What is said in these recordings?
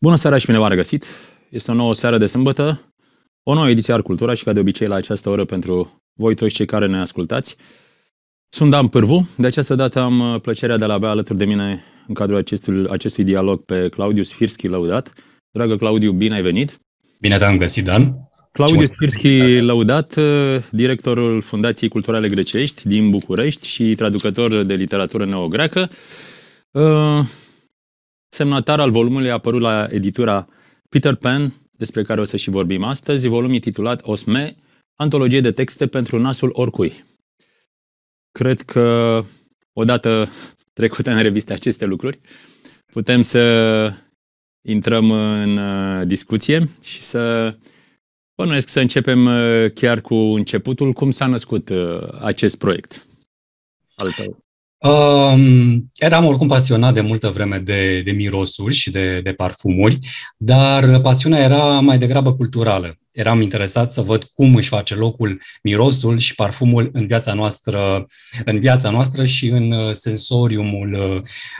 Bună seara și bine v-am regăsit! Este o nouă seară de sâmbătă, o nouă ediție Ar Cultura și ca de obicei la această oră pentru voi toți cei care ne ascultați. Sunt Dan Pârvu, de această dată am uh, plăcerea de a avea alături de mine în cadrul acestui, acestui dialog pe Claudiu Sfirschi Lăudat. Dragă Claudiu, bine ai venit! Bine te-am găsit, Dan! Claudiu Sfirschi Lăudat, uh, directorul Fundației Culturale Grecești din București și traducător de literatură neogreacă. Uh, semnatar al volumului a apărut la editura Peter Pan, despre care o să și vorbim astăzi, Volumul intitulat Osme, antologie de texte pentru nasul oricui. Cred că odată trecute în reviste aceste lucruri, putem să intrăm în uh, discuție și să bănuiesc să începem uh, chiar cu începutul, cum s-a născut uh, acest proiect al tău. Um, eram oricum pasionat de multă vreme de, de mirosuri și de, de parfumuri, dar pasiunea era mai degrabă culturală. Eram interesat să văd cum își face locul mirosul și parfumul în viața noastră, în viața noastră și în uh, sensoriumul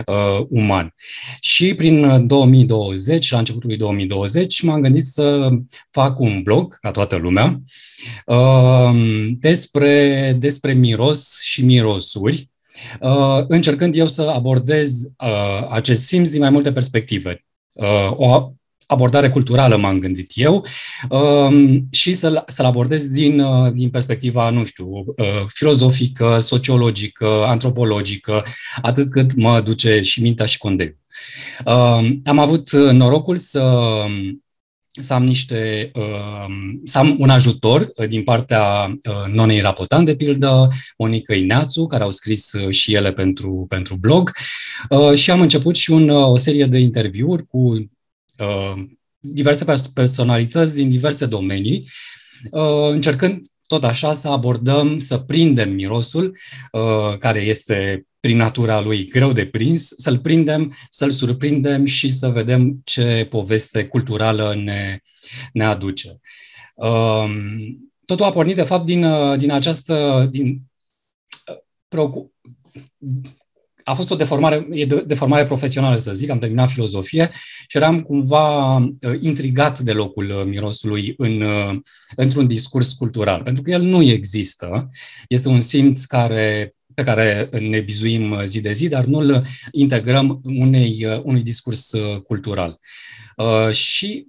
uh, uh, uman. Și prin 2020, uh, la începutul lui 2020, m-am gândit să fac un blog, ca toată lumea, uh, despre, despre miros și mirosuri Uh, încercând eu să abordez uh, acest simț din mai multe perspective. Uh, o abordare culturală m-am gândit eu um, și să-l, să-l abordez din, din perspectiva, nu știu, filozofică, sociologică, antropologică, atât cât mă duce și mintea și condeiul. Um, am avut norocul să să am niște, uh, să am un ajutor uh, din partea uh, Nonei Rapotan, de pildă, Monica Ineațu, care au scris și ele pentru, pentru blog și am început și un, o serie de interviuri cu diverse personalități din diverse domenii, încercând tot așa să abordăm, să prindem mirosul care este prin natura lui greu de prins, să-l prindem, să-l surprindem și să vedem ce poveste culturală ne, ne aduce. Um, totul a pornit, de fapt, din, uh, din această... Din, uh, a fost o deformare, e deformare profesională, să zic, am terminat filozofie și eram cumva uh, intrigat de locul mirosului în, într-un discurs cultural, pentru că el nu există. Este un simț care pe care ne bizuim uh, zi de zi, dar nu îl integrăm unei, uh, unui discurs uh, cultural. Și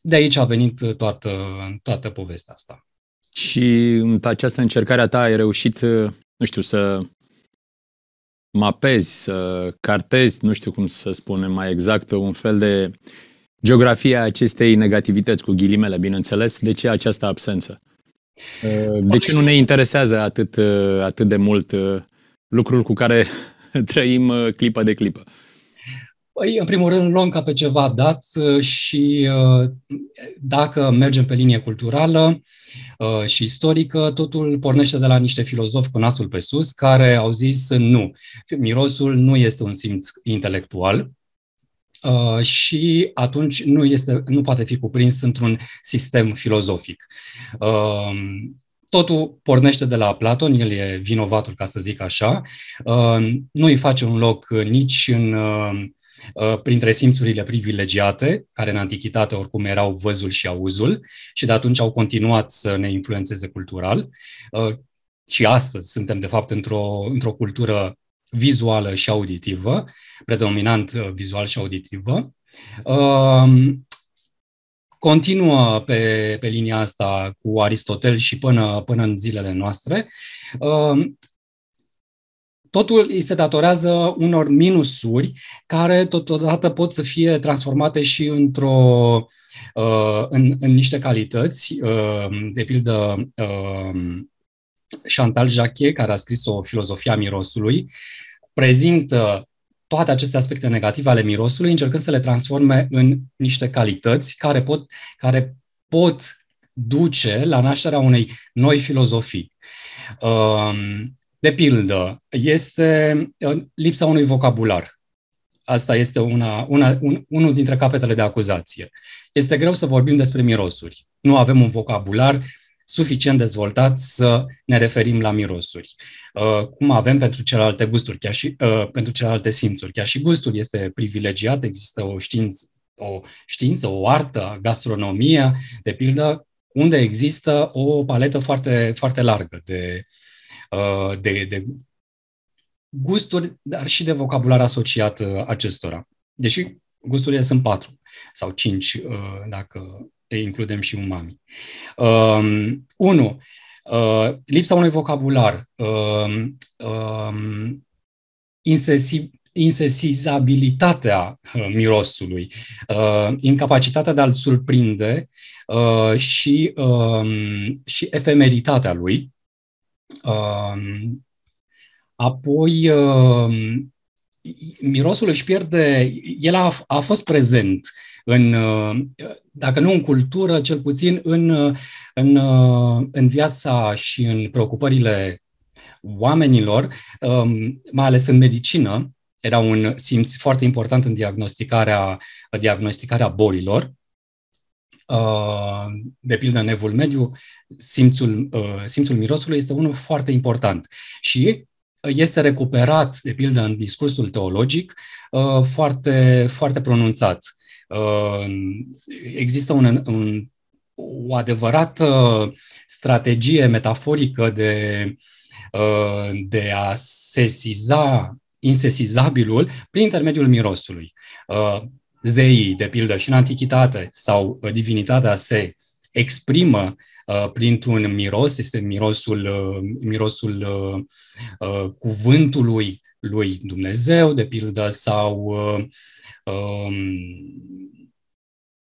de aici a venit toată, toată povestea asta. Și în um, această încercare a ta ai reușit, nu știu, să mapezi, să cartezi, nu știu cum să spunem mai exact, un fel de geografie a acestei negativități, cu ghilimele, bineînțeles, de ce această absență? Uh, de ce nu ne interesează atât, uh, atât de mult uh, lucrul cu care trăim clipă de clipă? Păi, în primul rând, luăm ca pe ceva dat și dacă mergem pe linie culturală și istorică, totul pornește de la niște filozofi cu nasul pe sus care au zis nu, mirosul nu este un simț intelectual, uh, și atunci nu, este, nu poate fi cuprins într-un sistem filozofic. Uh, totul pornește de la Platon, el e vinovatul, ca să zic așa, uh, nu îi face un loc nici în uh, uh, printre simțurile privilegiate, care în antichitate oricum erau văzul și auzul, și de atunci au continuat să ne influențeze cultural. Uh, și astăzi suntem, de fapt, într-o, într-o cultură vizuală și auditivă, predominant uh, vizual și auditivă. Um, continuă pe, pe linia asta cu Aristotel și până, până în zilele noastre. Um, totul îi se datorează unor minusuri care totodată pot să fie transformate și într-o, uh, în, în niște calități, um, de pildă Chantal Jacquet, care a scris o filozofia mirosului, prezintă toate aceste aspecte negative ale mirosului, încercând să le transforme în niște calități care pot, care pot duce la nașterea unei noi filozofii. Um, de pildă, este uh, lipsa unui vocabular. Asta este una, una, un, unul dintre capetele de acuzație. Este greu să vorbim despre mirosuri. Nu avem un vocabular suficient dezvoltat să ne referim la mirosuri. Uh, cum avem pentru celelalte gusturi, chiar și uh, pentru celelalte simțuri. Chiar și gustul este privilegiat, există o știință, o știință, o artă, gastronomia, de pildă, unde există o paletă foarte, foarte largă de, uh, de, de gusturi, dar și de vocabular asociat acestora. Deși gusturile sunt patru sau cinci, dacă includem și umami. Um, unu, uh, lipsa unui vocabular, uh, um, um insensib- insesizabilitatea uh, mirosului, uh, incapacitatea de a-l surprinde uh, și, uh, și efemeritatea lui. Uh, apoi, uh, mirosul își pierde, el a, a fost prezent în, uh, dacă nu în cultură, cel puțin în, uh, în, uh, în viața și în preocupările oamenilor, um, mai ales în medicină, era un simț foarte important în diagnosticarea, diagnosticarea bolilor. De pildă, în evul mediu, simțul, simțul mirosului este unul foarte important. Și este recuperat, de pildă, în discursul teologic, uh, foarte, foarte pronunțat. Uh, există un, un, o adevărată strategie metaforică de, uh, de a sesiza insesizabilul prin intermediul mirosului. Zeii, de pildă, și în antichitate sau divinitatea se exprimă Uh, printr-un miros, este mirosul, uh, mirosul uh, cuvântului lui Dumnezeu, de pildă, sau um,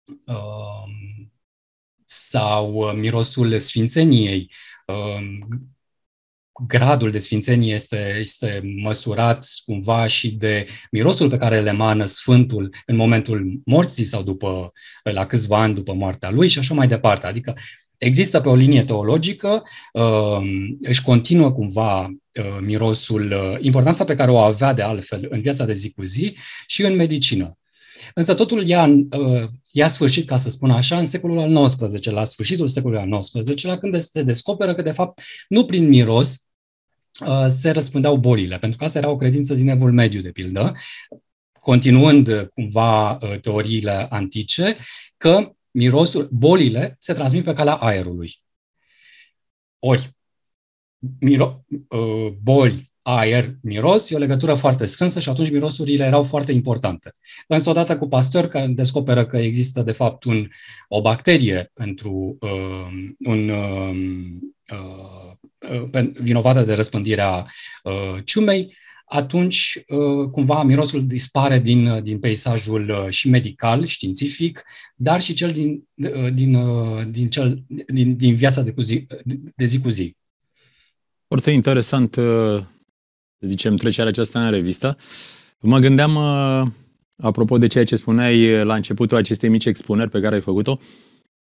um, sau mirosul sfințeniei. Um, gradul de sfințenie este, este măsurat cumva și de mirosul pe care le emană Sfântul în momentul morții sau după, la câțiva ani după moartea lui și așa mai departe. Adică Există pe o linie teologică, uh, își continuă cumva uh, mirosul, uh, importanța pe care o avea de altfel în viața de zi cu zi și în medicină. Însă totul ia, ia sfârșit, ca să spun așa, în secolul al XIX-lea, la sfârșitul secolului al XIX-lea, când se descoperă că, de fapt, nu prin miros se răspândeau bolile, pentru că asta era o credință din Evul Mediu, de pildă, continuând cumva teoriile antice, că mirosul, bolile se transmit pe calea aerului. Ori, miro, uh, boli, aer, miros, e o legătură foarte strânsă și atunci mirosurile erau foarte importante. Însă odată cu Pasteur, care descoperă că există de fapt un, o bacterie pentru uh, un, uh, uh, uh vinovată de răspândirea uh, ciumei, atunci uh, cumva mirosul dispare din, uh, din peisajul uh, și medical, științific, dar și cel din, din, din, cel, din, din viața de, cu zi, de zi cu zi. Foarte interesant, să zicem, trecerea aceasta în revistă. Mă gândeam, apropo de ceea ce spuneai la începutul acestei mici expuneri pe care ai făcut-o,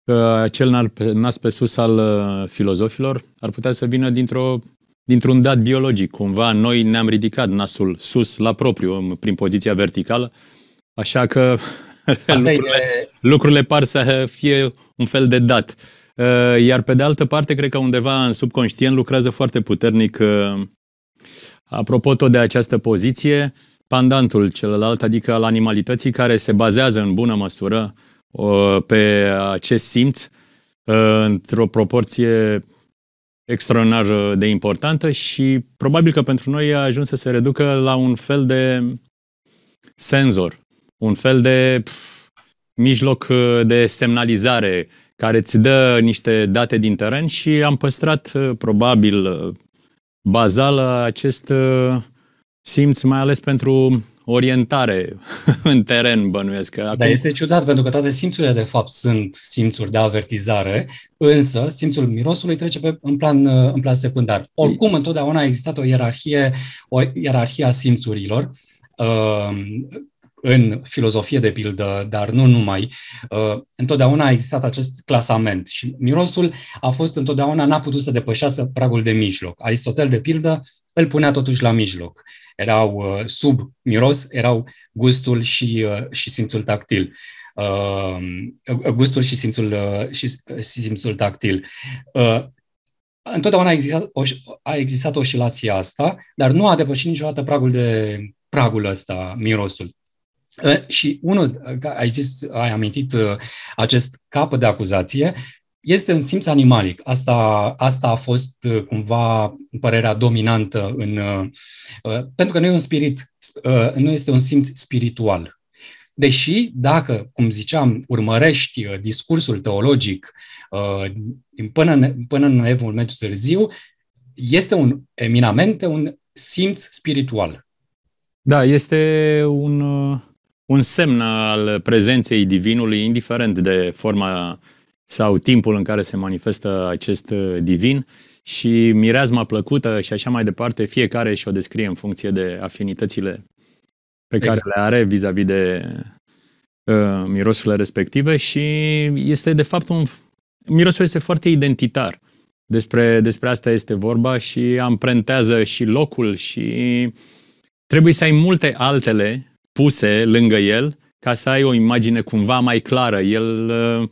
că cel nas pe sus al filozofilor ar putea să vină dintr-o dintr-un dat biologic. Cumva noi ne-am ridicat nasul sus la propriu, prin poziția verticală, așa că lucrurile, lucrurile par să fie un fel de dat. Uh, iar pe de altă parte, cred că undeva în subconștient lucrează foarte puternic, uh, apropo tot de această poziție, pandantul celălalt, adică al animalității, care se bazează în bună măsură uh, pe acest simț, într-o proporție extraordinar de importantă și probabil că pentru noi a ajuns să se reducă la un fel de senzor, un fel de mijloc uh, de semnalizare care îți dă niște date din teren și am păstrat uh, probabil uh, bazal acest simț, mai ales pentru orientare în teren, bănuiesc. Că acum... Dar este ciudat, pentru că toate simțurile, de fapt, sunt simțuri de avertizare, însă simțul mirosului trece pe, în, plan, în plan secundar. Oricum, e... întotdeauna a existat o ierarhie, o ierarhie a simțurilor, uh, în filozofie, de pildă, dar nu numai, uh, întotdeauna a existat acest clasament și mirosul a fost întotdeauna, n-a putut să depășească pragul de mijloc. Aristotel, de pildă, îl punea totuși la mijloc erau uh, sub miros, erau gustul și, uh, și simțul tactil. Um, uh, gustul și simțul, uh, uh, și, simțul tactil. Uh, întotdeauna a existat, o, a existat oscilația asta, dar nu a depășit niciodată pragul de pragul ăsta, mirosul. Uh, și unul, uh, ai zis, ai amintit acest cap de acuzație, este un simț animalic. Asta, asta a fost uh, cumva părerea dominantă în. Uh, uh, pentru că nu e un spirit, nu este un simț spiritual. Deși, dacă, cum ziceam, urmărești discursul teologic până în, până în Evul Mediu Târziu, este un eminamente un simț spiritual. Da, este un, un semn al prezenței divinului, indiferent de forma sau timpul în care se manifestă acest uh, divin și mireazma plăcută și așa mai departe, fiecare și o descrie în funcție de afinitățile pe care exact. le are vis-a-vis de uh, mirosurile respective și este de fapt un... Mirosul este foarte identitar. Despre, despre asta este vorba și amprentează și locul și trebuie să ai multe altele puse lângă el ca să ai o imagine cumva mai clară. El uh,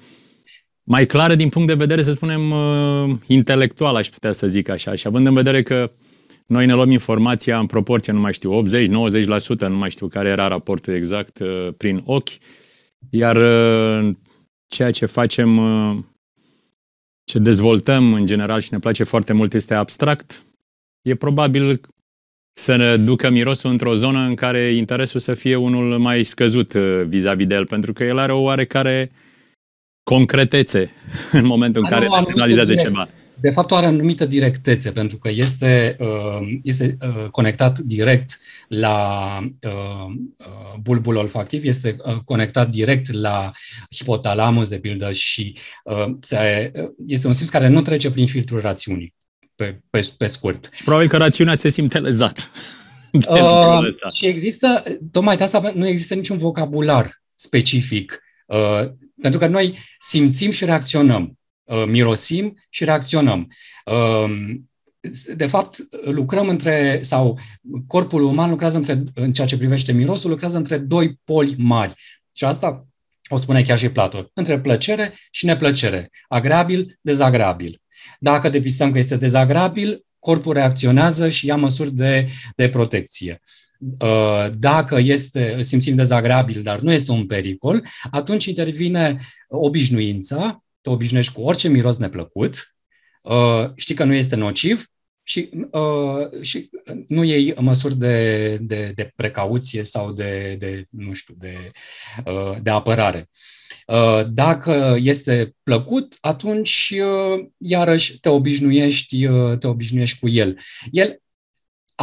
mai clară din punct de vedere, să spunem, uh, intelectual, aș putea să zic așa. Și având în vedere că noi ne luăm informația în proporție, nu mai știu, 80-90%, nu mai știu care era raportul exact, uh, prin ochi, iar uh, ceea ce facem, ce dezvoltăm în general și ne place foarte mult este abstract, e probabil să ne ducă mirosul într-o zonă în care interesul să fie unul mai scăzut vis-a-vis de el, pentru că el are o oarecare concretețe în momentul în care semnalizează ceva. De fapt, o are anumită directețe, pentru că este, uh, este uh, conectat direct la uh, bulbul olfactiv, este conectat direct la hipotalamus, de pildă, și este un simț care nu trece prin filtrul rațiunii, pe, pe, pe scurt. Și probabil că rațiunea se simte lezată. Uh, și există, tocmai de asta, nu există niciun vocabular specific pentru că noi simțim și reacționăm, uh, mirosim și reacționăm. Uh, de fapt, lucrăm între, sau corpul uman lucrează între, în ceea ce privește mirosul, lucrează între doi poli mari. Și asta o spune chiar și Platon, între plăcere și neplăcere, agreabil, dezagrabil. Dacă depistăm că este dezagrabil, corpul reacționează și ia măsuri de, de protecție. Uh, Uh, dacă este, îl simțim dezagreabil, dar nu este un pericol, atunci intervine obișnuința, te obișnuiești cu orice miros neplăcut, uh, știi că nu este nociv și, uh, și nu iei măsuri de, de, de precauție sau de, de nu știu, de, de apărare. Dacă este plăcut, atunci iarăși te obișnuiești, te obișnuiești cu el. El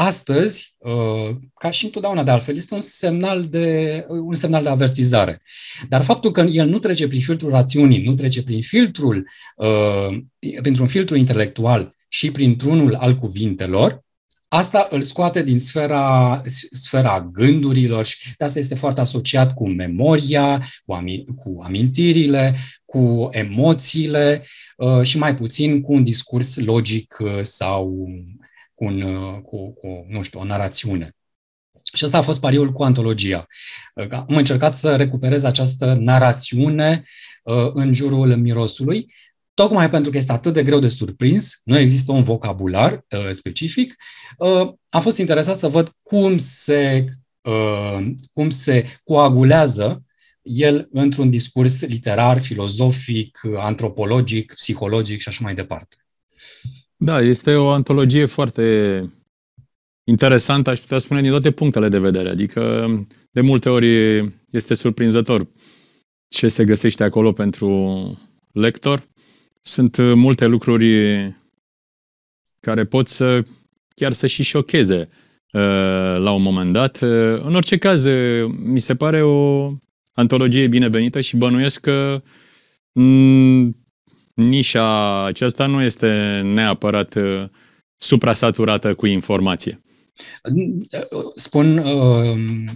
Astăzi, ă, ca și întotdeauna de altfel, este un semnal de, un semnal de avertizare. Dar faptul că el nu trece prin filtrul rațiunii, nu trece prin filtrul, ă, printr-un filtru intelectual și printr-unul al cuvintelor, Asta îl scoate din sfera, sfera gândurilor și de asta este foarte asociat cu memoria, cu, ami, cu amintirile, cu emoțiile ă, și mai puțin cu un discurs logic sau cu, un, uh, cu, cu nu știu, o narațiune. Și ăsta a fost pariul cu antologia. Uh, am încercat să recuperez această narațiune uh, în jurul mirosului, tocmai pentru că este atât de greu de surprins, nu există un vocabular specific. Am fost interesat să văd cum se, cum se coagulează el într-un discurs literar, filozofic, antropologic, psihologic și așa mai departe. Da, este o antologie foarte interesantă, aș putea spune, din toate punctele de vedere. Adică, de multe ori este surprinzător ce se găsește acolo pentru lector. Sunt multe lucruri care pot să chiar să și șocheze uh, la un moment dat. Uh, în orice caz, uh, mi se pare o antologie binevenită și bănuiesc că mm, nișa aceasta nu este neapărat uh, suprasaturată cu informație. Spun um,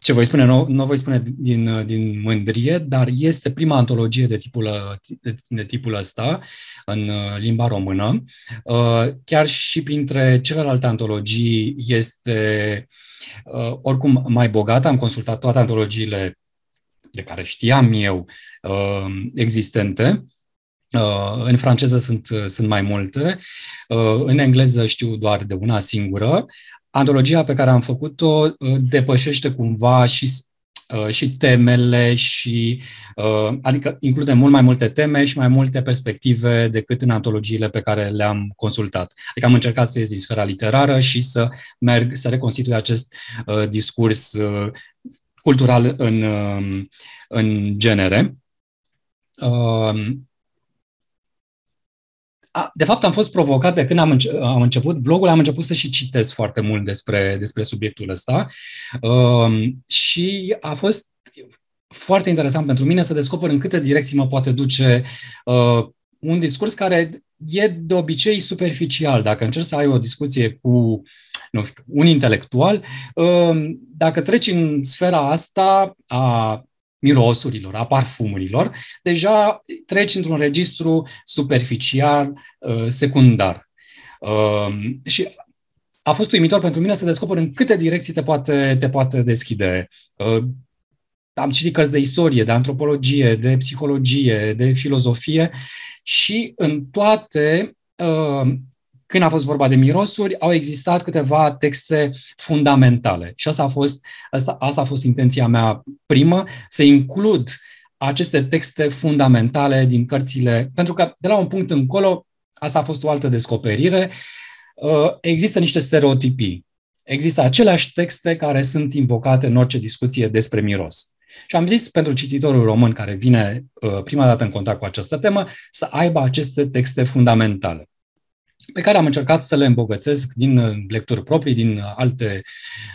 ce voi spune, nu, nu voi spune din, din mândrie, dar este prima antologie de tipul, de tipul ăsta în uh, limba română. Uh, chiar și printre celelalte antologii este oricum mai bogată. Am consultat toate antologiile de care știam eu existente Uh, în franceză sunt, uh, sunt mai multe, uh, în engleză știu doar de una singură. Antologia pe care am făcut-o depășește cumva și și temele și adică include mult mai multe teme și mai multe perspective decât în antologiile pe care le-am consultat. Adică am încercat să ies din sfera literară și să merg să reconstitui acest discurs cultural în, în genere. De fapt, am fost provocat de când am, înce- am început blogul, am început să și citesc foarte mult despre, despre subiectul ăsta Um, și a fost foarte interesant pentru mine să descoper în câte direcții mă poate duce uh, un discurs care e de obicei superficial. Dacă încerci să ai o discuție cu, nu știu, un intelectual, uh, dacă treci în sfera asta a mirosurilor, a parfumurilor, deja treci într-un registru superficial, uh, secundar. Um, și a fost uimitor pentru mine să descoper în câte direcții te poate, te poate deschide. Uh, am citit cărți de istorie, de antropologie, de psihologie, de filozofie și în toate uh, când a fost vorba de mirosuri, au existat câteva texte fundamentale. Și asta a fost, asta, asta a fost intenția mea primă, să includ aceste texte fundamentale din cărțile, pentru că de la un punct încolo, asta a fost o altă descoperire, uh, există niște stereotipii. Există aceleași texte care sunt invocate în orice discuție despre miros. Și am zis pentru cititorul român care vine uh, prima dată în contact cu această temă să aibă aceste texte fundamentale pe care am încercat să le îmbogățesc din uh, lecturi proprii, din uh, alte,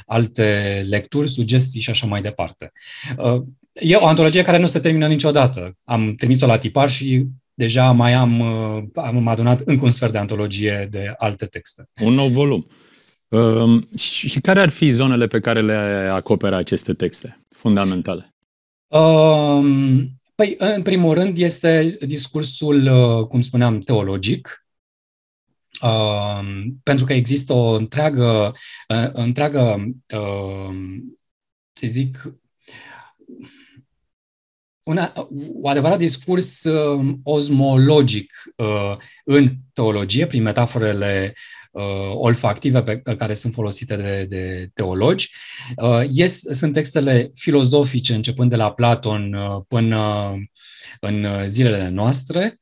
alte lecturi, sugestii și așa mai departe. Uh, e o antologie care nu se termină niciodată. Am trimis-o la tipar și deja mai am, am adunat încă un sfert de antologie de alte texte. Un nou volum. Um, și care ar fi zonele pe care le acoperă aceste texte fundamentale? Um, păi, în primul rând, este discursul, cum spuneam, teologic, Um, pentru că există o întreagă, uh, întreagă să um, zic, un, un adevărat discurs uh, osmologic uh, în teologie, prin metaforele uh, olfactive pe care sunt folosite de, de teologi. Uh, yes, sunt textele filozofice, începând de la Platon uh, până în uh, zilele noastre,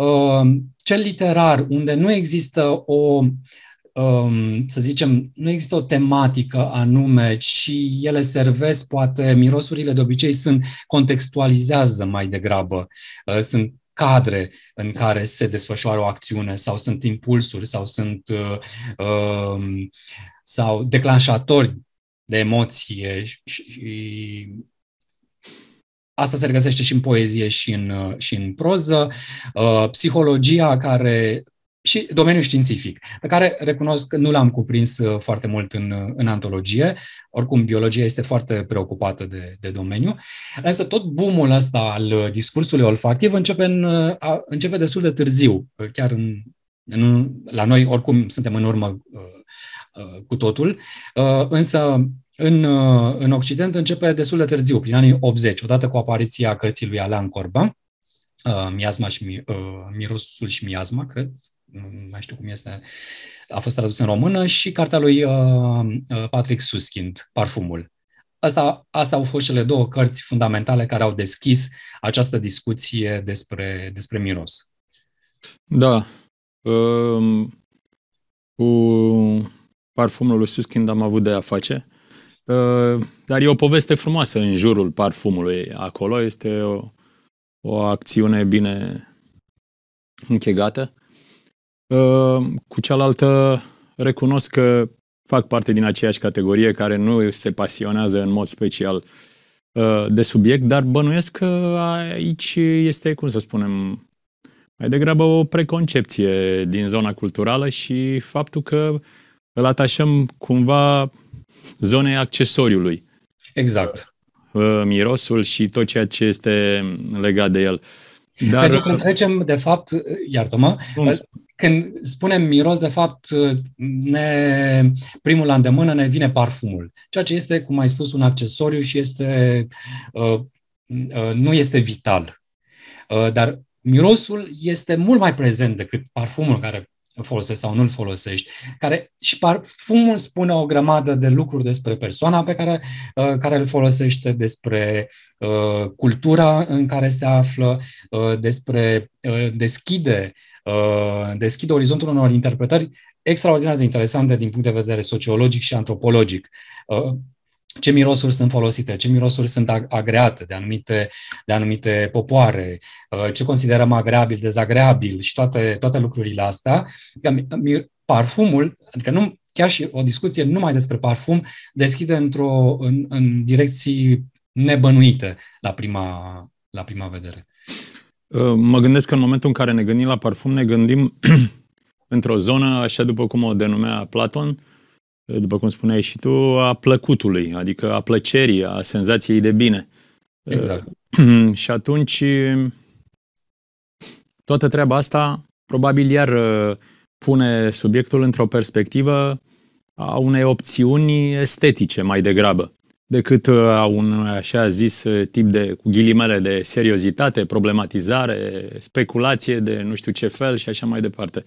Um, cel literar, unde nu există o, um, să zicem, nu există o tematică anume, și ele servesc, poate mirosurile de obicei sunt, contextualizează mai degrabă, uh, sunt cadre în care se desfășoară o acțiune sau sunt impulsuri sau sunt uh, um, sau declanșatori de emoție și, și Asta se regăsește și în poezie și în, uh, și în proză. Uh, psihologia care și domeniul științific, pe care recunosc că nu l-am cuprins uh, foarte mult în, în antologie. Oricum, biologia este foarte preocupată de, de domeniu. Însă tot boom-ul ăsta al discursului olfactiv începe, în, a, începe destul de târziu. Chiar în, în, la noi, oricum, suntem în urmă uh, uh, cu totul. Uh, însă în, uh, în Occident începe destul de târziu, prin anii 80, odată cu apariția cărții lui Alain Corba, uh, Miasma și uh, Mirosul și Miasma, cred, nu mai știu cum este, a fost tradus în română, și cartea lui Patrick Suskind, Parfumul. Asta, asta au fost cele două cărți fundamentale care au deschis această discuție despre, despre miros. Da. Um, cu parfumul lui Suskind am avut de a face. Uh, dar e o poveste frumoasă în jurul parfumului. Acolo este o, o acțiune bine închegată. Uh, cu cealaltă recunosc că fac parte din aceeași categorie care nu se pasionează în mod special uh, de subiect, dar bănuiesc că aici este, cum să spunem, mai degrabă o preconcepție din zona culturală și faptul că îl atașăm cumva zonei accesoriului. Exact. Mirosul și tot ceea ce este legat de el. Dar... Pentru că trecem, de fapt, iartă-mă, când spunem miros, de fapt, ne, primul la îndemână ne vine parfumul, ceea ce este, cum ai spus, un accesoriu și este, uh, uh, nu este vital. Uh, dar mirosul este mult mai prezent decât parfumul, care folosești sau nu-l folosești, care și parfumul spune o grămadă de lucruri despre persoana pe care, uh, care îl folosește, despre uh, cultura în care se află, uh, despre uh, deschide uh, deschide orizontul unor interpretări extraordinar de interesante din punct de vedere sociologic și antropologic. Uh, ce mirosuri sunt folosite, ce mirosuri sunt agreate de anumite, de anumite popoare, uh, ce considerăm agreabil, dezagreabil și toate, toate lucrurile astea. Adică parfumul, adică nu, chiar și o discuție numai despre parfum deschide într-o, în, în direcții nebănuite la prima, la prima vedere. Uh, mă gândesc că în momentul în care ne gândim la parfum, ne gândim într-o zonă, așa după cum o denumea Platon, uh, după cum spuneai și tu, a plăcutului, adică a plăcerii, a senzației de bine. Exact. Ehm, și atunci toată treaba asta probabil iar uh, pune subiectul într-o perspectivă a unei opțiuni estetice mai degrabă decât uh, a un așa zis uh, tip de, cu ghilimele, de seriozitate, problematizare, speculație de nu știu ce fel și așa mai departe.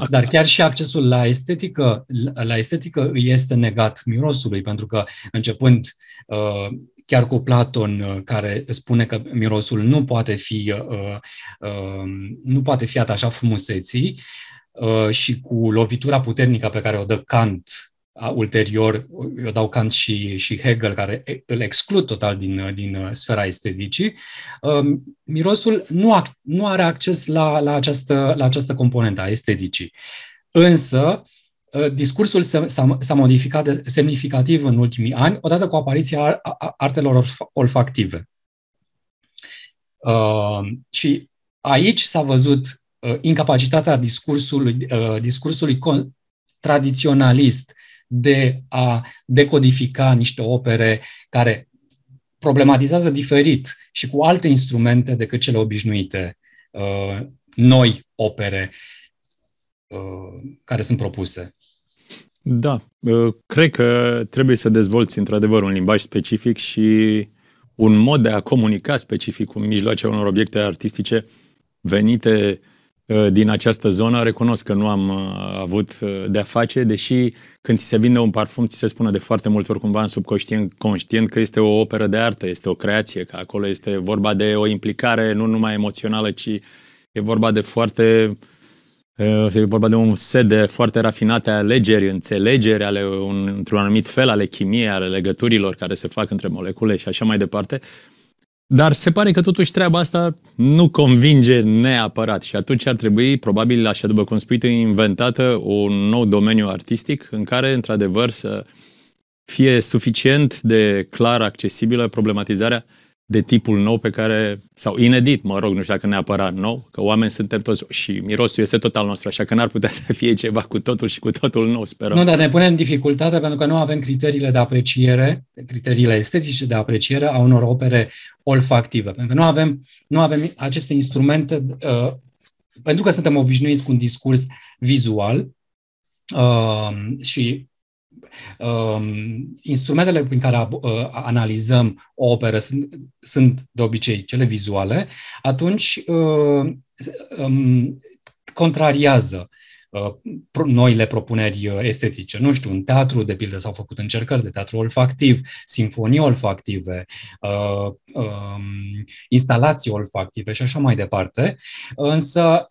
Acum. Dar chiar și accesul la estetică, la estetică îi este negat mirosului, pentru că începând uh, chiar cu Platon, uh, care spune că mirosul nu poate fi, uh, uh, nu poate fi atașat frumuseții, uh, și cu lovitura puternică pe care o dă Kant ulterior, eu dau Kant și, și Hegel, care îl exclud total din, din uh, sfera esteticii, um, mirosul nu, ac- nu are acces la, la, această, la această componentă a esteticii. Însă, uh, discursul s-a, s-a modificat semnificativ în ultimii ani, odată cu apariția artelor olfactive. Uh, și aici s-a văzut incapacitatea discursului, discursului tradiționalist de a decodifica niște opere care problematizează diferit și cu alte instrumente decât cele obișnuite, uh, noi opere uh, care sunt propuse. Da, uh, cred că trebuie să dezvolți într-adevăr un limbaj specific și un mod de a comunica specific cu mijloace unor obiecte artistice venite uh, Uh, din această zonă, recunosc că nu am uh, avut uh, de-a face, deși când ți se vinde un parfum, ți se spune de foarte multe ori cumva în subconștient conștient că este o operă de artă, este o creație, că acolo este vorba de o implicare nu numai emoțională, ci e vorba de foarte E vorba de un set de foarte rafinate alegeri, înțelegeri ale un, într-un anumit fel ale chimiei, ale legăturilor care se fac între molecule și așa mai departe. Uh, dar se pare că totuși treaba asta nu convinge neapărat și atunci ar trebui, probabil, așa după cum spui, inventată un nou domeniu artistic în care, într-adevăr, să fie suficient de clar accesibilă problematizarea uh, de tipul nou pe care, sau inedit, mă rog, nu știu dacă neapărat nou, că oameni suntem toți și mirosul este total nostru, așa că n-ar putea să fie ceva cu totul și cu totul nou, sperăm. Nu, dar ne punem dificultate pentru că nu avem criteriile de apreciere, criteriile estetice de apreciere a unor opere olfactive, pentru că nu avem, nu avem aceste instrumente, uh, pentru că suntem obișnuiți cu un discurs vizual, Uh, și Um, instrumentele prin care uh, analizăm o operă sunt, sunt de obicei cele vizuale, atunci uh, um, contrariază uh, noile propuneri estetice. Nu știu, în teatru, de pildă, s-au făcut încercări de teatru olfactiv, sinfonii olfactive, um, instalații olfactive și așa mai departe, însă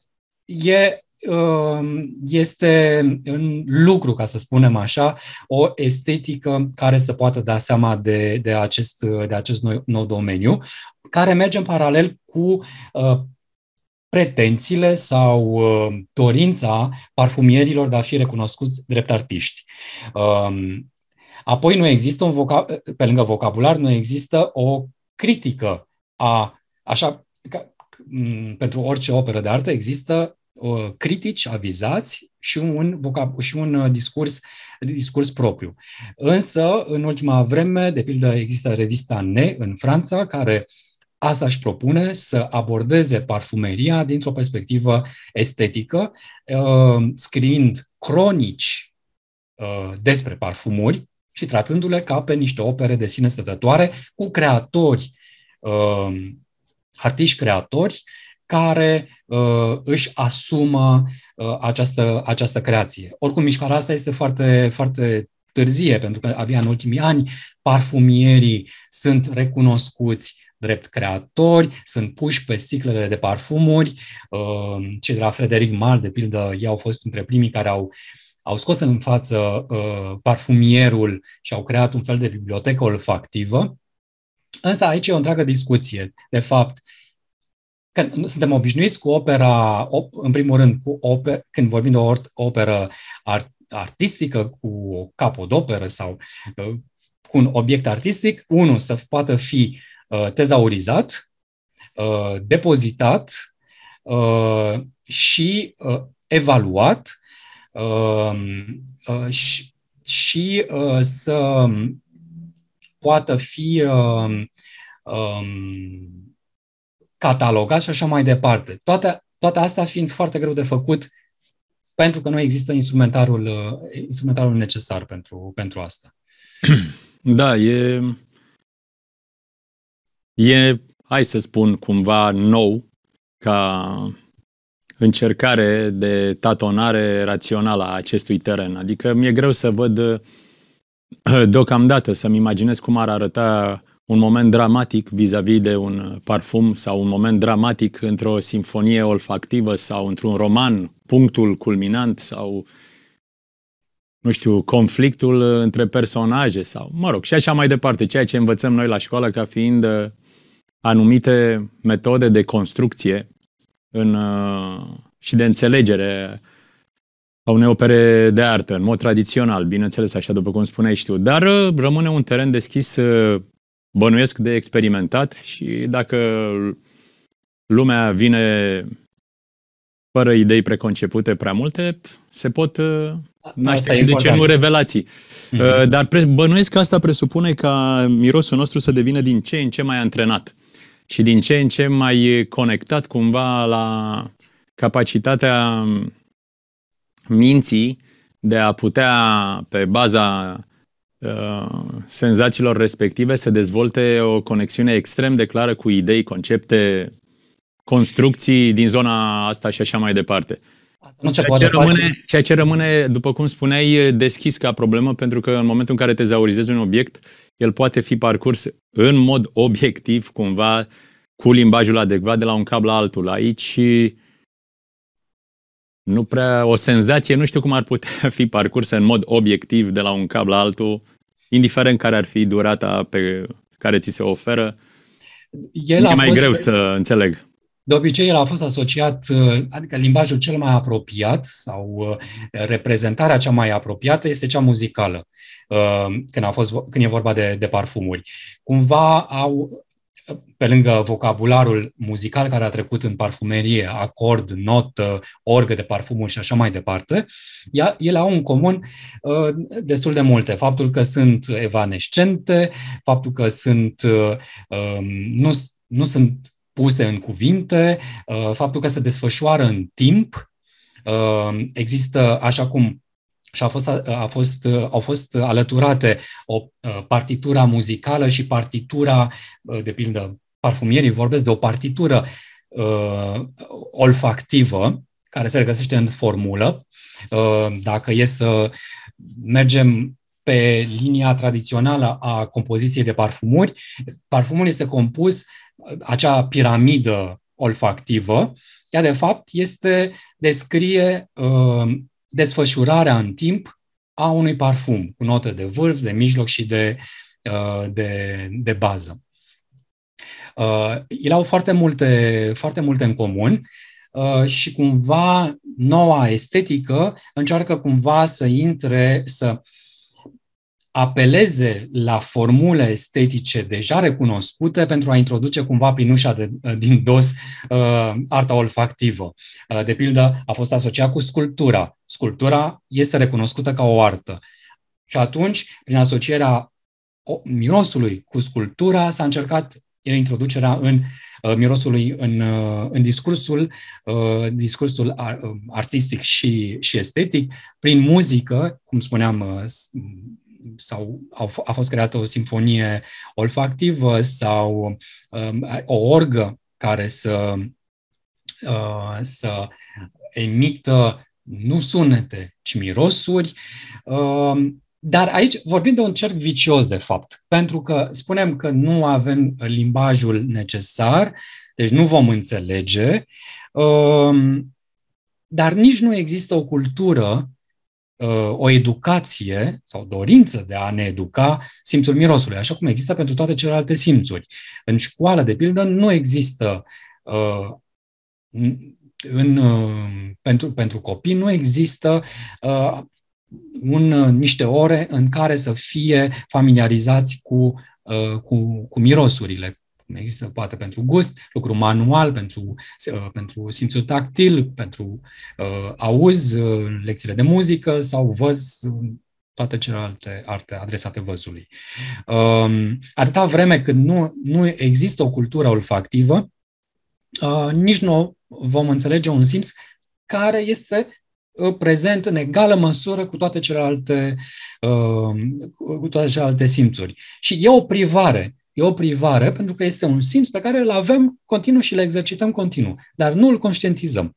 e Ehm, este în lucru, ca să spunem așa, o estetică care să poată da seama de, de, acest, de acest nou, nou domeniu, care merge în paralel cu uh, pretențiile sau uh, dorința parfumierilor de a fi recunoscuți drept artiști. Ehm, apoi nu există un vocab- pe lângă vocabular, nu există o critică a așa pentru orice operă de artă există Uh, critici, avizați și un, vocab- și un uh, discurs, discurs propriu. Însă, în ultima vreme, de pildă, există revista Ne în Franța, care asta își propune să abordeze parfumeria dintr-o perspectivă estetică, uh, scriind cronici despre parfumuri și tratându-le ca pe niște opere de sine stătătoare cu creatori, artiști creatori care uh, își asumă uh, această, această creație. Oricum, mișcarea asta este foarte, foarte târzie, pentru că abia în ultimii ani parfumierii sunt recunoscuți drept creatori, sunt puși pe sticlele de parfumuri. Uh, cei de la Frederic Mar, de pildă, ei au fost printre primii care au au scos în față uh, parfumierul și au creat un fel de bibliotecă olfactivă. Însă aici e o întreagă discuție. De fapt, uh, Că suntem obișnuiți cu opera, op, în primul rând, cu oper, când vorbim de o operă art, artistică, cu o capodoperă sau uh, cu un obiect artistic, unul să poată fi uh, tezaurizat, uh, depozitat uh, și uh, evaluat uh, uh, și, și uh, să poată fi uh, um, um catalogat și așa mai departe. Toate, toate astea fiind foarte greu de făcut pentru că nu există instrumentarul, uh, instrumentarul necesar pentru, pentru asta. Da, e, e, hai să spun, cumva nou ca încercare de tatonare rațională a acestui teren. Adică mi-e greu să văd uh, deocamdată, să-mi imaginez cum ar arăta un moment dramatic vis-a-vis -vis de un parfum sau un moment dramatic într-o simfonie olfactivă sau într-un roman, punctul culminant sau, nu știu, conflictul între personaje sau, mă rog, și așa mai departe, ceea ce învățăm noi la școală ca fiind uh, anumite metode de construcție în, uh, și de înțelegere a unei opere de artă, în mod tradițional, bineînțeles, așa după cum spuneai știu dar uh, rămâne un teren deschis bănuiesc de experimentat și dacă lumea vine fără idei preconcepute prea multe, se pot uh, naște, de ce nu, revelații. Mhm. Uh, dar bănuiesc că asta presupune ca mirosul nostru să devină din ce în ce mai antrenat și din ce în ce mai conectat cumva la capacitatea minții de a putea, pe baza senzațiilor respective se dezvolte o conexiune extrem de clară cu idei, concepte, construcții din zona asta și așa mai departe. Asta nu ceea, se poate ce rămâne, ceea ce rămâne, după cum spuneai, deschis ca problemă, pentru că în momentul în care te zaurizezi un obiect, el poate fi parcurs în mod obiectiv, cumva, cu limbajul adecvat de la un cap la altul. Aici uh, nu prea, o senzație, nu știu cum ar putea fi parcursă în mod obiectiv de la un cap la altul, indiferent care ar fi durata pe care ți se oferă. El a e mai fost, greu să înțeleg. De obicei, el a fost asociat, uh, adică limbajul cel mai apropiat sau uh, reprezentarea cea mai apropiată este cea muzicală, uh, când, a fost, când e vorba de, de parfumuri. Cumva au, pe lângă vocabularul muzical care a trecut în parfumerie, acord, notă, orgă de parfumuri și așa mai departe, ele au în comun uh, destul de multe. Faptul că sunt evanescente, faptul că sunt, uh, um, nu, nu sunt puse în cuvinte, uh, faptul că se desfășoară în timp, există, așa cum și a fost, a fost, au fost alăturate o partitura muzicală și partitura, de pildă, parfumierii vorbesc de o partitură uh, olfactivă, care se regăsește în formulă. Uh, dacă e să mergem pe linia tradițională a compoziției de parfumuri, parfumul este compus, acea piramidă olfactivă, ea de fapt este, descrie uh, desfășurarea în timp a unui parfum cu note de vârf, de mijloc și de, uh, de, de bază. Uh, Ele au foarte multe, foarte multe în comun uh, și cumva noua estetică încearcă cumva să intre, să uh, apeleze la formule estetice deja recunoscute pentru a introduce cumva prin ușa de, uh, din dos uh, arta olfactivă. Uh, de pildă, a fost asociat cu sculptura. Sculptura este recunoscută ca o artă. Și atunci, prin asocierea mirosului cu sculptura, s-a încercat introducerea în uh, mirosului în, uh, în discursul, uh, discursul ar, uh, artistic și, și estetic, prin muzică, cum spuneam, uh, sau au, a fost creată o simfonie olfactivă sau um, o orgă care să, uh, să emită nu sunete, ci mirosuri. Um, dar aici vorbim de un cerc vicios, de fapt, pentru că spunem că nu avem limbajul necesar, deci nu vom înțelege, um, dar nici nu există o cultură Uh, o educație sau dorință de a ne educa simțul mirosului, așa cum există pentru toate celelalte simțuri. În școală, de pildă, nu există uh, în, uh, pentru, pentru copii nu există un, niște ore în care să fie familiarizați cu, cu, cu mirosurile, Există poate pentru gust, lucru manual, pentru, uh, pentru simțul tactil, pentru uh, auz, uh, lecțiile de muzică sau văz, uh, toate celelalte arte adresate văzului. Uh, atâta vreme cât nu, nu există o cultură olfactivă, uh, nici nu vom înțelege un simț care este uh, prezent în egală măsură cu toate celelalte, uh, cu toate celelalte simțuri. Și e o privare E o privare pentru că este un simț pe care îl avem continuu și îl exercităm continuu, dar nu îl conștientizăm.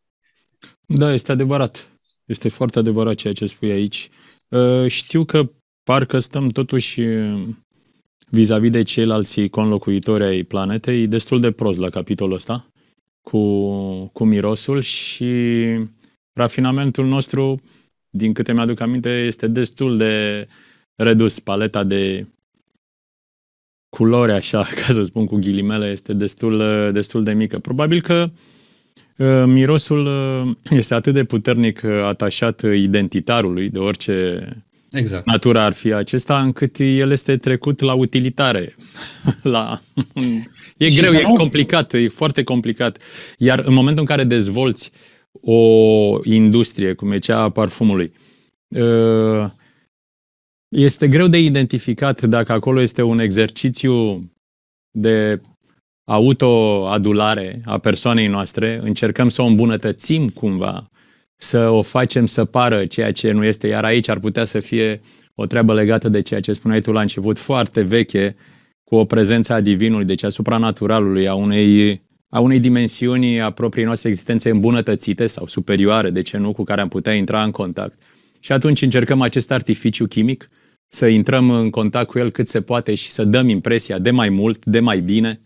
Da, este adevărat. Este foarte adevărat ceea ce spui aici. Ă, știu că parcă stăm totuși ă, vis-a-vis de ceilalți conlocuitori ai planetei destul de prost la capitolul ăsta cu, cu mirosul și rafinamentul nostru, din câte mi-aduc aminte, este destul de redus paleta de culoare, așa, ca să spun cu ghilimele, este destul, uh, destul de mică. Probabil că uh, mirosul uh, este atât de puternic atașat identitarului de orice exact. natură ar fi acesta, încât el este trecut la utilitare. la... E și greu, e nu... complicat, e foarte complicat. Iar în momentul în care dezvolți o industrie, cum e cea a parfumului, uh, este greu de identificat dacă acolo este un exercițiu de autoadulare a persoanei noastre, încercăm să o îmbunătățim cumva, să o facem să pară ceea ce nu este, iar aici ar putea să fie o treabă legată de ceea ce spuneai tu la început, foarte veche, cu o prezență a divinului, deci a supranaturalului, a unei, a unei dimensiuni a propriei noastre existențe îmbunătățite sau superioare, de ce nu, cu care am putea intra în contact. Și atunci încercăm acest artificiu chimic, să intrăm în contact cu el cât se poate și să dăm impresia de mai mult, de mai bine,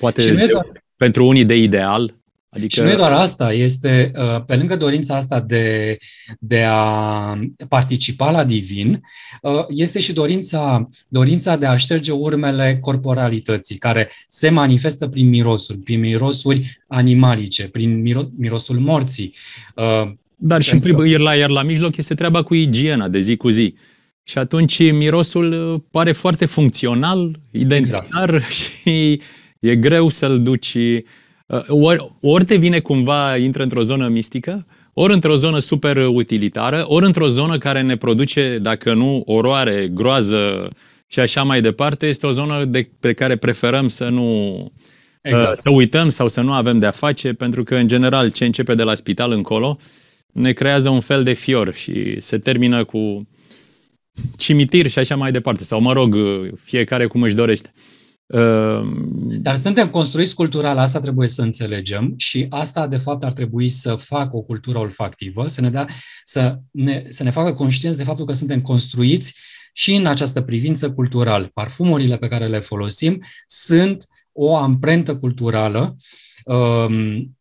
poate doar, pentru unii de ideal. Adică... Și nu e doar asta, este uh, pe lângă dorința asta de, de a participa la divin, uh, este și dorința, dorința de a șterge urmele corporalității, care se manifestă prin mirosuri, prin mirosuri animalice, prin miro, mirosul morții. Uh, Dar și în primul, iar la, iar la mijloc este treaba cu igiena de zi cu zi. Și atunci mirosul uh, pare foarte funcțional, identitar exact. și e greu să-l duci. Uh, ori, ori te vine cumva, intră într-o zonă mistică, ori într-o zonă super utilitară, ori într-o zonă care ne produce, dacă nu, oroare, groază și așa mai departe, este o zonă de, pe care preferăm să nu uh, exact. să uităm sau să nu avem de-a face, pentru că, în general, ce începe de la spital încolo ne creează un fel de fior și se termină cu cimitir și așa mai departe. Sau, mă rog, fiecare cum își dorește. Ehm, Dar suntem construiți cultural, asta trebuie să înțelegem și asta, de fapt, ar trebui să facă o cultură olfactivă, să ne, dea, să ne, să ne facă conștienți de faptul că suntem construiți și în această privință cultural. Parfumurile pe care le folosim sunt o amprentă culturală um,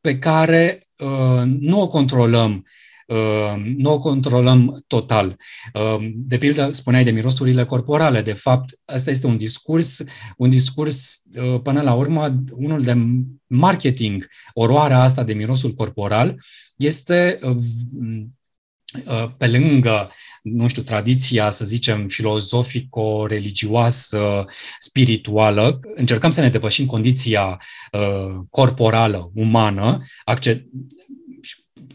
pe care uh, nu o controlăm Ehm, nu o controlăm total. Ehm, de pildă, spuneai de mirosurile corporale. De fapt, asta este un discurs, un discurs ehm, până la urmă, unul de marketing. Oroarea asta de mirosul corporal este pe lângă, nu știu, tradiția, să zicem, filozofico-religioasă, spirituală, încercăm să ne depășim condiția uh, corporală, umană, acce-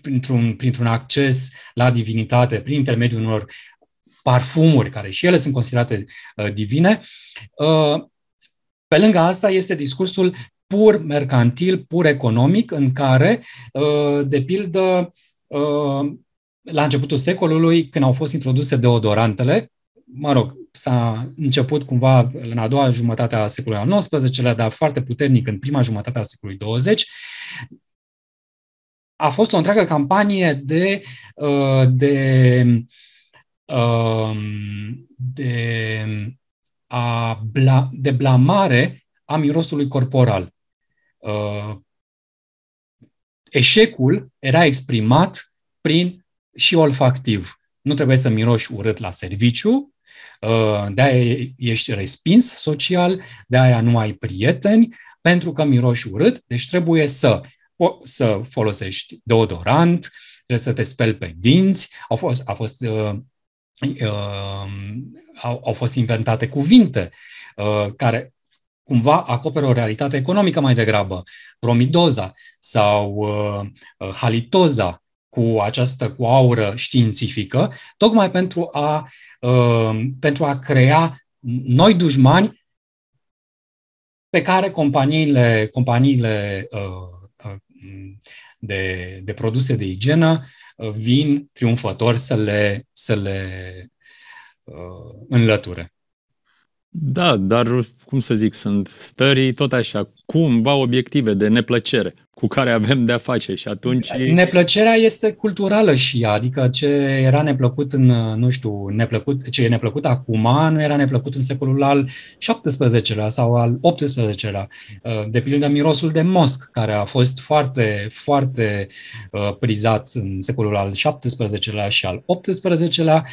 printr-un, printr-un acces la divinitate, prin intermediul unor parfumuri, care și ele sunt considerate uh, divine. Uh, pe lângă asta este discursul pur mercantil, pur economic, în care, uh, de pildă, uh, la începutul secolului, când au fost introduse deodorantele, mă rog, s-a început cumva în a doua jumătate a secolului al XIX-lea, dar foarte puternic în prima jumătate a secolului 20, a fost o întreagă campanie de, uh, de, um, de, a bla, de blamare a mirosului corporal. Uh, eșecul era exprimat prin și olfactiv. Nu trebuie să miroși urât la serviciu, uh, de-aia ești respins social, de-aia nu ai prieteni, pentru că miroși urât, deci trebuie să po- să folosești deodorant, trebuie să te speli pe dinți, au fost, a fost, uh, uh, au, au fost inventate cuvinte uh, care cumva acoperă o realitate economică mai degrabă. promidoza sau uh, halitoza, cu această cu aură științifică, tocmai pentru a, uh, pentru a crea noi dușmani pe care companiile, companiile uh, de, de produse de igienă vin triumfători să le, să le uh, înlăture. Da, dar, cum să zic, sunt stării tot așa, cumva obiective de neplăcere cu care avem de-a face și atunci... Neplăcerea este culturală și ea, adică ce era neplăcut în, nu știu, neplăcut, ce e neplăcut acum, nu era neplăcut în secolul al XVII-lea sau al XVIII-lea. Uh, de pildă, mirosul de mosc, care a fost foarte, foarte uh, prizat în secolul al XVII-lea și al XVIII-lea,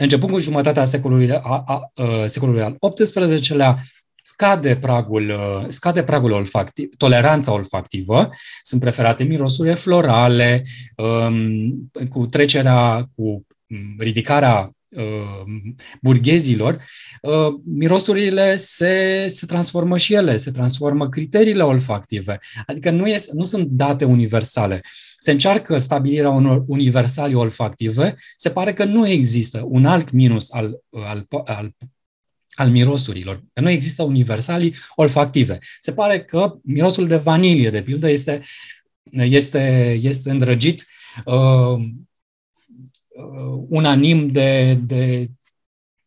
Începând cu jumătatea secolului, a, a, a, secolului al XVIII-lea, scade pragul, uh, scade pragul olfactiv, toleranța olfactivă, sunt preferate mirosurile florale, um, cu trecerea, cu mm, ridicarea um, burghezilor, uh, mirosurile se, se transformă și ele, se transformă criteriile olfactive. Adică nu, este, nu sunt date universale. Uh, se încearcă stabilirea unor universali olfactive, se pare că nu există un alt minus al, al, al al mirosurilor, că nu există universalii olfactive. Se pare că mirosul de vanilie, de pildă, este, este, este îndrăgit uh, uh unanim de, de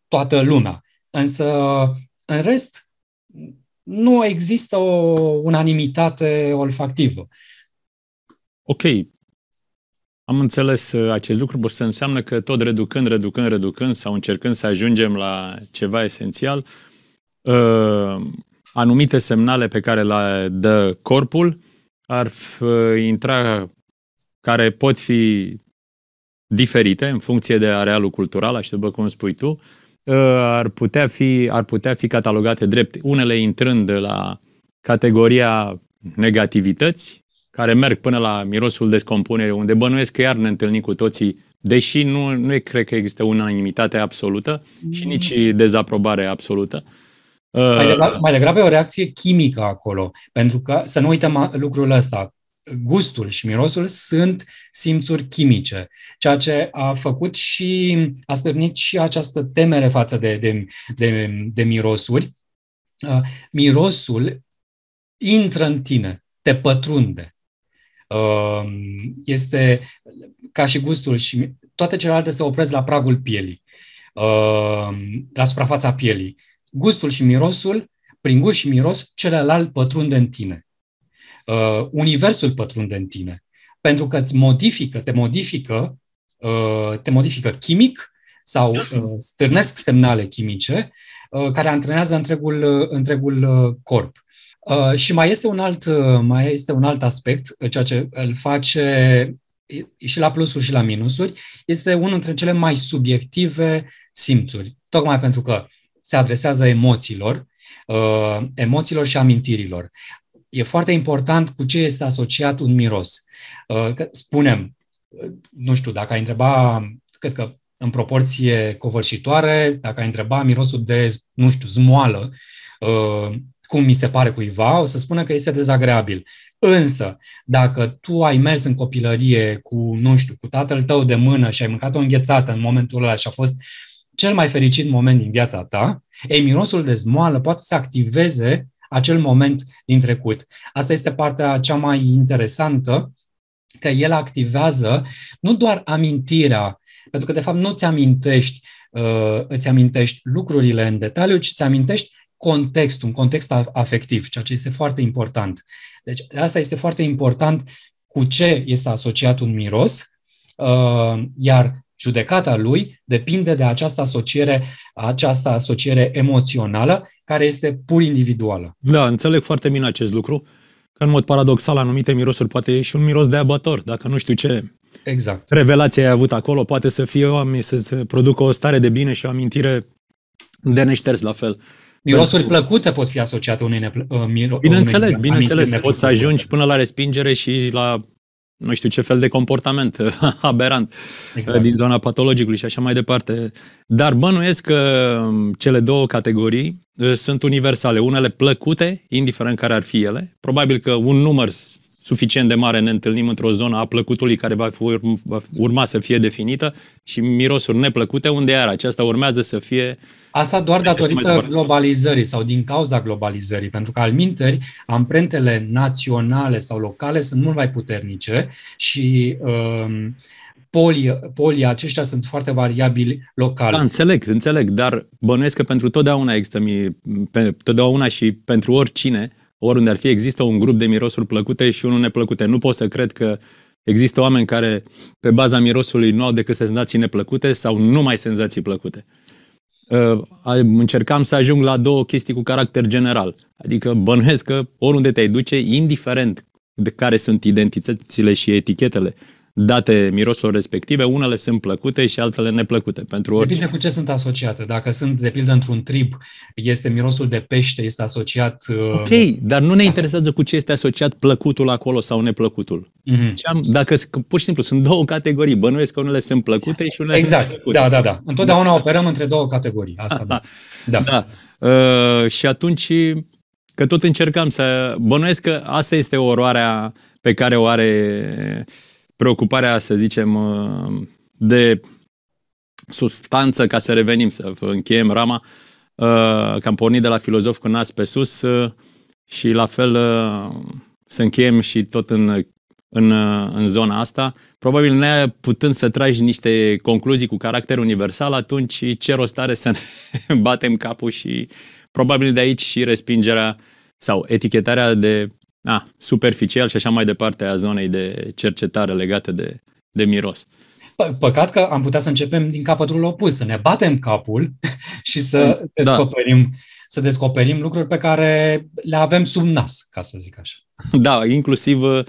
toată lumea. Însă, în rest, nu există o unanimitate olfactivă ok, am înțeles uh, acest lucru, bă, să înseamnă că tot reducând, reducând, reducând sau încercând să ajungem la ceva esențial, uh, anumite semnale pe care le dă corpul ar intra, care pot fi diferite în funcție de arealul cultural, așa după cum spui tu, uh, ar putea fi, ar putea fi catalogate drept, unele intrând la categoria negativități, care merg până la mirosul descompunere, unde bănuiesc că iar ne întâlnim cu toții, deși nu, nu e, cred că există unanimitate absolută și mm. nici dezaprobare absolută. Mai uh, degrabă, mai degrabă e o reacție chimică acolo, pentru că să nu uităm lucrul ăsta. Gustul și mirosul sunt simțuri chimice, ceea ce a făcut și a stârnit și această temere față de, de, de, de mirosuri. Uh, mirosul intră în tine, te pătrunde. Ehm, este ca și gustul și toate celelalte se opresc la pragul pielii, ehm, la suprafața pielii. Gustul și mirosul, prin gust și miros, celălalt pătrunde în tine. Ehm, universul pătrunde în tine. Pentru că îți modifică, te modifică, te modifică chimic sau stârnesc semnale chimice care antrenează întregul, întregul corp. Uh, mm. și mai este un alt, uh, mai este un alt aspect, uh, ceea ce îl face și la plusuri și la minusuri, este unul dintre cele mai subiective simțuri. Tocmai pentru că se adresează emoțiilor, uh, emoțiilor și amintirilor. E foarte important cu ce este asociat un miros. Uh, că, spunem, nu știu, dacă ai întreba, cred că în proporție covârșitoare, dacă ai întreba mirosul de, nu știu, zmoală, cum mi se pare cuiva, o să spună că este dezagreabil. Însă, dacă tu ai mers în copilărie cu, nu știu, cu tatăl tău de mână și ai mâncat o înghețată în momentul ăla și a fost cel mai fericit moment din viața ta, ei, mirosul de zmoală poate să activeze acel moment din trecut. Asta este partea cea mai interesantă, că el activează nu doar amintirea, pentru că, de fapt, nu ți amintești, uh, îți amintești lucrurile în detaliu, ci ți amintești context, un context afectiv, ceea ce este foarte important. Deci asta este foarte important cu ce este asociat un miros, uh, iar judecata lui depinde de această asociere, această asociere emoțională, care este pur individuală. Da, înțeleg foarte bine acest lucru, că în mod paradoxal anumite mirosuri poate e și un miros de abător, dacă nu știu ce exact. revelație ai avut acolo, poate să fie oameni, să se producă o stare de bine și o amintire de neșters la fel. Mirosuri plăcute pot fi asociate unei neplă- uh, miro- Bineînțeles, unei bineînțeles. Poți să ajungi până la respingere și la nu știu ce fel de comportament aberant exact. din zona patologicului și așa mai departe. Dar bănuiesc că um, cele două categorii uh, sunt universale. Unele plăcute, indiferent care ar fi ele. Probabil că un număr suficient de mare ne întâlnim într-o zonă a plăcutului care va, urma să fie definită și mirosuri neplăcute, unde iar aceasta urmează să fie uh, Asta doar deci datorită globalizării sau din cauza globalizării, pentru că al minteri, amprentele naționale sau locale sunt mult mai puternice și um, polii, polii aceștia sunt foarte variabili local. Da, înțeleg, înțeleg, dar bănuiesc că pentru totdeauna există, mi, pe, totdeauna și pentru oricine, oriunde ar fi, există un grup de mirosuri plăcute și unul neplăcute. Nu pot să cred că există oameni care, pe baza mirosului, nu au decât senzații neplăcute sau numai senzații plăcute. Uh, încercam să ajung la două chestii cu caracter general. Adică bănuiesc că oriunde te-ai duce, indiferent de care sunt identitățile și etichetele date mirosul respective, unele sunt plăcute și altele neplăcute. Pentru orice. Depinde cu ce sunt asociate. Dacă sunt, de pildă, într-un trib, este mirosul de pește, este asociat... Uh... Ok, dar nu ne interesează cu ce este asociat plăcutul acolo sau neplăcutul. Mm-hmm. Am, dacă, pur și simplu, sunt două categorii. Bănuiesc că unele sunt plăcute și unele Exact, sunt Exact, da, da, da. Întotdeauna da. operăm între două categorii. Asta, da. da. da. da. Uh, și atunci, că tot încercam să... Bănuiesc că asta este oroarea pe care o are uh, preocuparea, să zicem, uh, de substanță, ca să revenim, să încheiem rama, uh, că am pornit de la filozof cu nas pe sus uh, și la fel să încheiem și tot în, în, în zona asta. Probabil ne putând să tragi niște concluzii cu caracter universal, atunci ce rost are să ne batem capul și probabil de aici și respingerea sau etichetarea de a, ah, superficial și așa mai departe a zonei de cercetare legată de, de miros. P- păcat că am putea să începem din capătul opus, să ne batem capul și să mm, da. descoperim, da. să descoperim lucruri pe care le avem sub nas, ca să zic așa. Da, inclusiv uh,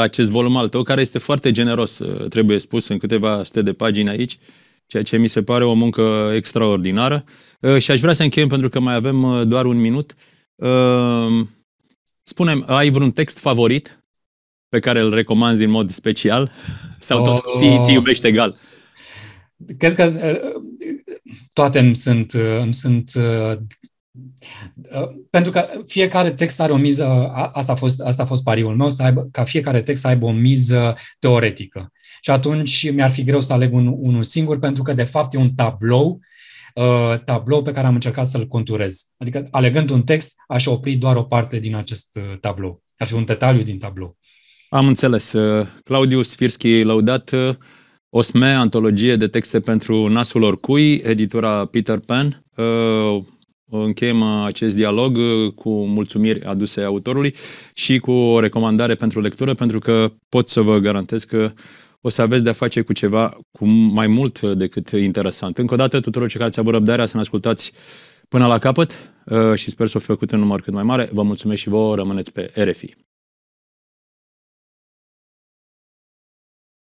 acest volum al tău, care este foarte generos, uh, trebuie spus, în câteva sute de pagini aici, ceea ce mi se pare o muncă extraordinară. Uh, și aș vrea să încheiem, pentru că mai avem doar un minut. Spunem, ai vreun text favorit pe care îl recomanzi în mod special? Sau oh. toți îți iubești egal? Cred că uh, toate îmi sunt, uh, îmi sunt uh, pentru că fiecare text are o miză, asta a fost, asta a fost pariul meu, să aibă, ca fiecare text să aibă o miză teoretică. Și atunci mi-ar fi greu să aleg un, unul singur, pentru că de fapt e un tablou Uh, tablou pe care am încercat să-l conturez. Adică, alegând un text, aș opri doar o parte din acest uh, tablou. Ar fi un detaliu din tablou. Am înțeles. Uh, Claudius Firski, o OSME, antologie de texte pentru nasul oricui, editura Peter Pan. încheiem acest dialog cu mulțumiri aduse autorului și cu o recomandare pentru lectură, pentru că pot să vă garantez că o să aveți de-a face cu ceva cu mai mult decât interesant. Încă o dată, tuturor cei care ați avut răbdarea să ne ascultați până la capăt uh, și sper să o fi făcut în număr cât mai mare. Vă mulțumesc și vouă, rămâneți pe RFI.